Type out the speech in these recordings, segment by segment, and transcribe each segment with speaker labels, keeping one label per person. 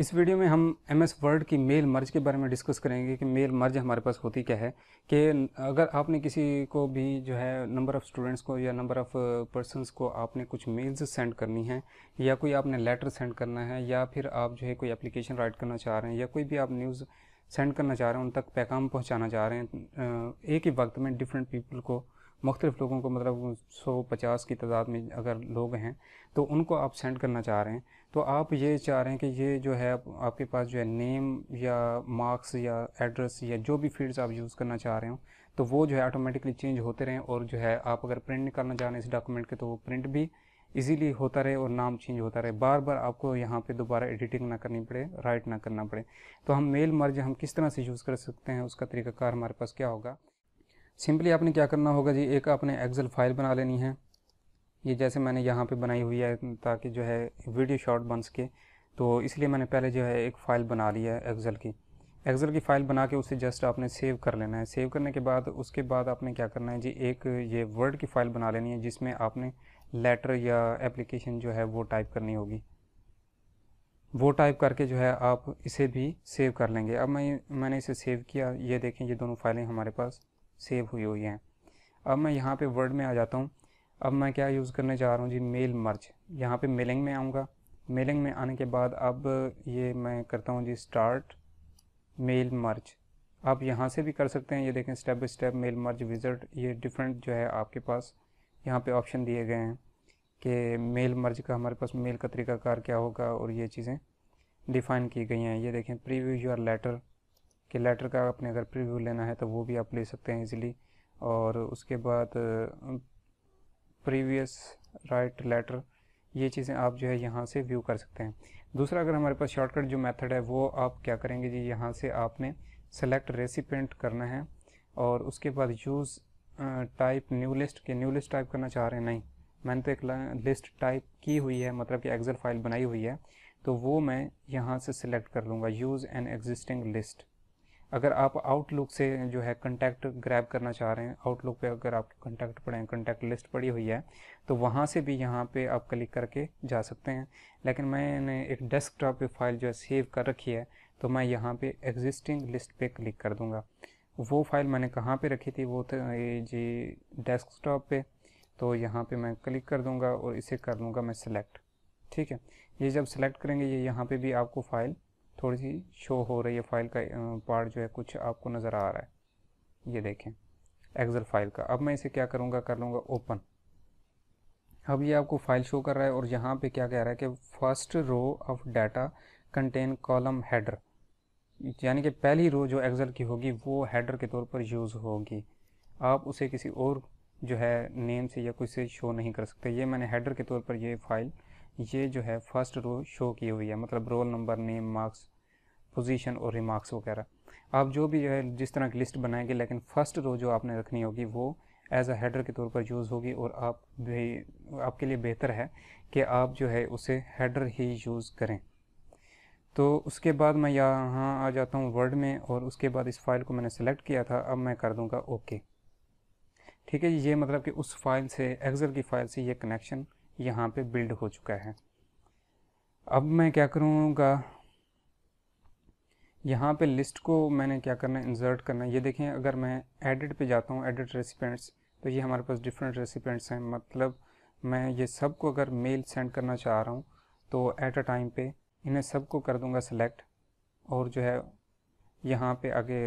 Speaker 1: इस वीडियो में हम एम एस वर्ड की मेल मर्ज के बारे में डिस्कस करेंगे कि मेल मर्ज हमारे पास होती क्या है कि अगर आपने किसी को भी जो है नंबर ऑफ़ स्टूडेंट्स को या नंबर ऑफ़ पर्सनस को आपने कुछ मेल्स सेंड करनी है या कोई आपने लेटर सेंड करना है या फिर आप जो है कोई एप्लीकेशन राइट करना चाह रहे हैं या कोई भी आप न्यूज़ सेंड करना चाह रहे हैं उन तक पैगाम पहुँचाना चाह रहे हैं एक ही वक्त में डिफरेंट पीपल को मुख्तलिफ लोगों को मतलब सौ पचास की तादाद में अगर लोग हैं तो उनको आप सेंड करना चाह रहे हैं तो आप ये चाह रहे हैं कि ये जो है आप, आपके पास जो है नेम या मार्क्स या एड्रेस या जो भी फील्ड्स आप यूज़ करना चाह रहे हो तो वो जो है ऑटोमेटिकली चेंज होते रहें और जो है आप अगर प्रिंट निकालना चाह रहे हैं इस डॉक्यूमेंट के तो वो प्रिंट भी ईजीली होता रहे और नाम चेंज होता रहे बार बार आपको यहाँ पे दोबारा एडिटिंग ना करनी पड़े राइट ना करना पड़े तो हम मेल मर्ज हम किस तरह से यूज़ कर सकते हैं उसका तरीकाकार हमारे पास क्या होगा सिंपली आपने क्या करना होगा जी एक आपने एक्सेल फाइल बना लेनी है ये जैसे मैंने यहाँ पे बनाई हुई है ताकि जो है वीडियो शॉट बन सके तो इसलिए मैंने पहले जो है एक फ़ाइल बना ली है एक्सेल की एक्सेल की फ़ाइल बना के उसे जस्ट आपने सेव कर लेना है सेव करने के बाद उसके बाद आपने क्या करना है जी एक ये वर्ड की फ़ाइल बना लेनी है जिसमें आपने लेटर या एप्लीकेशन जो है वो टाइप करनी होगी वो टाइप करके जो है आप इसे भी सेव कर लेंगे अब मैं मैंने इसे सेव किया ये देखें ये दोनों फाइलें हमारे पास सेव हुई हुई हैं अब मैं यहाँ पे वर्ड में आ जाता हूँ अब मैं क्या यूज़ करने जा रहा हूँ जी मेल मर्ज यहाँ पे मेलिंग में आऊँगा मेलिंग में आने के बाद अब ये मैं करता हूँ जी स्टार्ट मेल मर्ज आप यहाँ से भी कर सकते हैं ये देखें step by step mail merge wizard ये डिफरेंट जो है आपके पास यहाँ पे ऑप्शन दिए गए हैं कि मेल मर्ज का हमारे पास मेल का तरीकाकार क्या होगा और ये चीज़ें डिफ़ाइन की गई हैं ये देखें प्रीव्यू योर लेटर कि लेटर का आपने अगर प्रीव्यू लेना है तो वो भी आप ले सकते हैं इजीली और उसके बाद प्रीवियस राइट लेटर ये चीज़ें आप जो है यहाँ से व्यू कर सकते हैं दूसरा अगर हमारे पास शॉर्टकट जो मेथड है वो आप क्या करेंगे जी यहाँ से आपने सेलेक्ट रेसिपेंट करना है और उसके बाद यूज़ टाइप न्यू लिस्ट के न्यू लिस्ट टाइप करना चाह रहे हैं नहीं मैंने तो एक लिस्ट टाइप की हुई है मतलब कि एक्सेल फाइल बनाई हुई है तो वो मैं यहाँ से सिलेक्ट कर लूँगा यूज़ एन एग्जिस्टिंग लिस्ट अगर आप आउटलुक से जो है कंटैक्ट ग्रैब करना चाह रहे हैं आउटलुक पे अगर आप कंटैक्ट पड़े हैं कंटैक्ट लिस्ट पड़ी हुई है तो वहाँ से भी यहाँ पे आप क्लिक करके जा सकते हैं लेकिन मैंने एक डेस्कटॉप पे फाइल जो है सेव कर रखी है तो मैं यहाँ पे एग्जिस्टिंग लिस्ट पे क्लिक कर दूँगा वो फाइल मैंने कहाँ पर रखी थी वो थे तो जी टॉप पर तो यहाँ पर मैं क्लिक कर दूँगा और इसे कर लूँगा मैं सिलेक्ट ठीक है ये जब सेलेक्ट करेंगे ये यहाँ पर भी आपको फाइल थोड़ी सी शो हो रही है फाइल का पार्ट जो है कुछ आपको नज़र आ रहा है ये देखें एक्सेल फाइल का अब मैं इसे क्या करूँगा कर लूँगा ओपन अब ये आपको फाइल शो कर रहा है और यहाँ पे क्या कह रहा है कि first row of data contain column header यानी कि पहली रो जो एक्सेल की होगी वो हेडर के तौर पर यूज़ होगी आप उसे किसी और जो है नेम से या कुछ से शो नहीं कर सकते ये मैंने हेडर के तौर पर ये फाइल ये जो है फर्स्ट रो शो की हुई है मतलब roll number name marks position और रिमार्क्स वगैरह आप जो भी जो है जिस तरह की लिस्ट बनाएंगे लेकिन फ़र्स्ट रो जो आपने रखनी होगी वो एज अ हेडर के तौर पर यूज़ होगी और आप भी आपके लिए बेहतर है कि आप जो है उसे हेडर ही यूज़ करें तो उसके बाद मैं यहाँ आ जाता हूँ वर्ड में और उसके बाद इस फाइल को मैंने सेलेक्ट किया था अब मैं कर दूँगा ओके ठीक है ये मतलब कि उस फाइल से एक्सेल की फ़ाइल से ये कनेक्शन यहाँ पे बिल्ड हो चुका है अब मैं क्या करूँगा यहाँ पे लिस्ट को मैंने क्या करना है इंसर्ट करना है ये देखें अगर मैं एडिट पे जाता हूँ एडिट रेसिपेंट्स तो ये हमारे पास डिफरेंट रेसिपेंट्स हैं मतलब मैं ये सब को अगर मेल सेंड करना चाह रहा हूँ तो एट अ टाइम पे इन्हें सब को कर दूँगा सेलेक्ट और जो है यहाँ पे आगे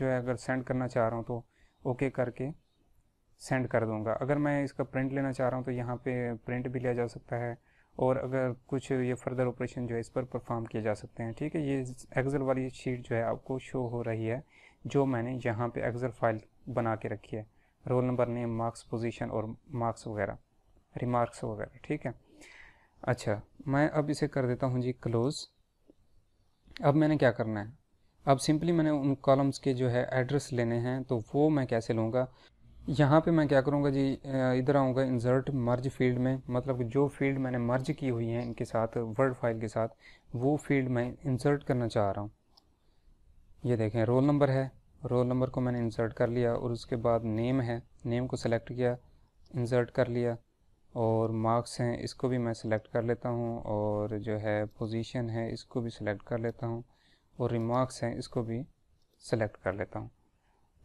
Speaker 1: जो है अगर सेंड करना चाह रहा हूँ तो ओके करके सेंड कर दूंगा अगर मैं इसका प्रिंट लेना चाह रहा हूँ तो यहाँ पे प्रिंट भी लिया जा सकता है और अगर कुछ ये फर्दर ऑपरेशन जो है इस पर परफॉर्म किए जा सकते हैं ठीक है ये एक्सेल वाली शीट जो है आपको शो हो रही है जो मैंने यहाँ पे एक्सेल फाइल बना के रखी है roll number name marks position और मार्क्स वगैरह रिमार्क्स वगैरह ठीक है अच्छा मैं अब इसे कर देता हूँ जी क्लोज़ अब मैंने क्या करना है अब सिंपली मैंने उन कॉलम्स के जो है एड्रेस लेने हैं तो वो मैं कैसे लूँगा यहाँ पे मैं क्या करूँगा जी इधर आऊँगा इंसर्ट मर्ज फील्ड में मतलब जो फील्ड मैंने मर्ज की हुई है इनके साथ वर्ड फाइल के साथ वो फील्ड मैं इंसर्ट करना चाह रहा हूँ ये देखें रोल नंबर है रोल नंबर को मैंने इंसर्ट कर लिया और उसके बाद नेम है नेम को सिलेक्ट किया इंसर्ट कर लिया और मार्क्स हैं इसको भी मैं सिलेक्ट कर लेता हूँ और जो है पोजीशन है इसको भी सिलेक्ट कर लेता हूँ और रिमार्क्स हैं इसको भी सिलेक्ट कर लेता हूँ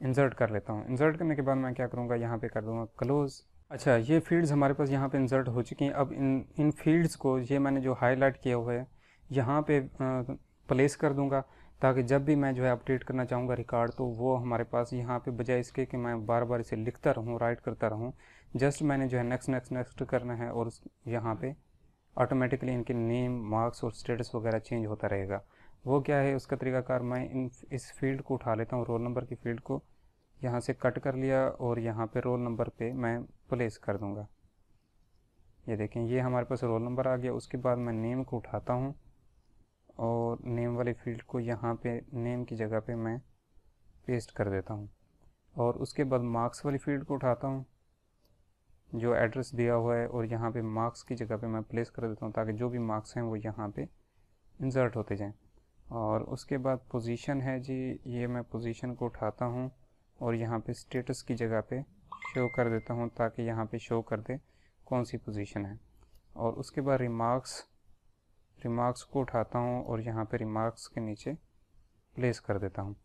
Speaker 1: इंसर्ट कर लेता हूँ इंसर्ट करने के बाद मैं क्या करूँगा यहाँ पे कर दूँगा क्लोज़ अच्छा ये फील्ड्स हमारे पास यहाँ पे इंसर्ट हो चुकी हैं अब इन इन फील्ड्स को ये मैंने जो हाईलाइट किया हुआ है यहाँ पे प्लेस कर दूँगा ताकि जब भी मैं जो है अपडेट करना चाहूँगा रिकॉर्ड तो वो हमारे पास यहाँ पर बजाय इसके कि मैं बार बार इसे लिखता रहूँ राइट करता रहूँ जस्ट मैंने जो है नेक्स्ट नेक्स्ट नेक्स्ट करना है और यहाँ पर ऑटोमेटिकली इनके नेम मार्क्स और स्टेटस वगैरह चेंज होता रहेगा वो क्या है उसका तरीकाकार मैं इन इस फील्ड को उठा लेता हूँ रोल नंबर की फील्ड को यहाँ से कट कर लिया और यहाँ पे रोल नंबर पे मैं प्लेस कर दूँगा ये देखें ये हमारे पास रोल नंबर आ गया उसके बाद मैं नेम को उठाता हूँ और नेम वाली फील्ड को यहाँ पे नेम की जगह पे मैं पेस्ट कर देता हूँ और उसके बाद मार्क्स वाली फील्ड को उठाता हूँ जो एड्रेस दिया हुआ है और यहाँ पर मार्क्स की जगह पर मैं प्लेस कर देता हूँ ताकि जो भी मार्क्स हैं वो यहाँ पर इंसर्ट होते जाएँ और उसके बाद पोजीशन है जी ये मैं पोजीशन को उठाता हूँ और यहाँ पे स्टेटस की जगह पे शो कर देता हूँ ताकि यहाँ पे शो कर दे कौन सी पोजीशन है और उसके बाद रिमार्क्स रिमार्क्स को उठाता हूँ और यहाँ पे रिमार्क्स के नीचे प्लेस कर देता हूँ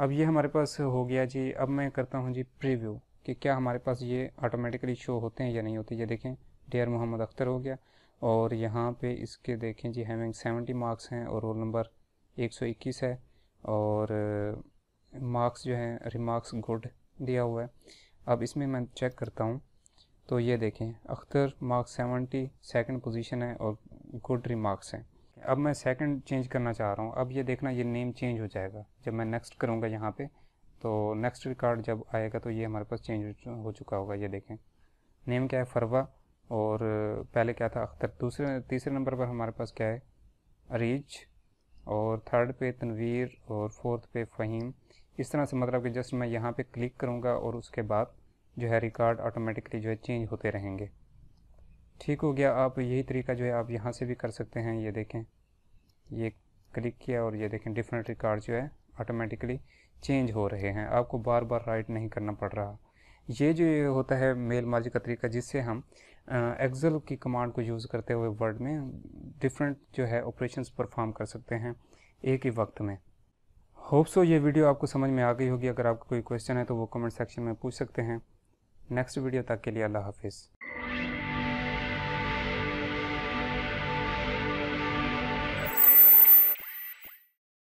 Speaker 1: अब ये हमारे पास हो गया जी अब मैं करता हूँ जी प्रीव्यू कि क्या हमारे पास ये ऑटोमेटिकली शो होते हैं या नहीं होते ये देखें डेयर मोहम्मद अख्तर हो गया और यहाँ पे इसके देखें जी हैविंग सेवेंटी मार्क्स हैं और रोल नंबर 121 है और मार्क्स जो हैं रिमार्क्स गुड दिया हुआ है अब इसमें मैं चेक करता हूँ तो ये देखें Akhtar marks seventy second position है और गुड रिमार्क्स हैं अब मैं सेकंड चेंज करना चाह रहा हूँ अब ये देखना ये नेम चेंज हो जाएगा जब मैं नेक्स्ट करूँगा यहाँ पे तो नेक्स्ट रिकॉर्ड जब आएगा तो ये हमारे पास चेंज हो चुका होगा ये देखें नेम क्या है फरवा और पहले क्या था अख्तर दूसरे तीसरे नंबर पर हमारे पास क्या है अरीज और थर्ड पे तनवीर और फोर्थ पे फ़हीम इस तरह से मतलब कि जस्ट मैं यहाँ पे क्लिक करूँगा और उसके बाद जो है रिकॉर्ड ऑटोमेटिकली जो है चेंज होते रहेंगे ठीक हो गया आप यही तरीका जो है आप यहाँ से भी कर सकते हैं ये देखें ये क्लिक किया और ये देखें डिफरेंट रिकॉर्ड जो है ऑटोमेटिकली चेंज हो रहे हैं आपको बार बार राइट नहीं करना पड़ रहा ये जो होता है मेल माजी का तरीका जिससे हम एक्सेल की कमांड को यूज़ करते हुए वर्ड में डिफरेंट जो है ऑपरेशंस परफॉर्म कर सकते हैं एक ही वक्त में होप सो ये वीडियो आपको समझ में आ गई होगी अगर आपको कोई क्वेश्चन है तो वो कमेंट सेक्शन में पूछ सकते हैं नेक्स्ट वीडियो तक के लिए अल्लाह हाफिज़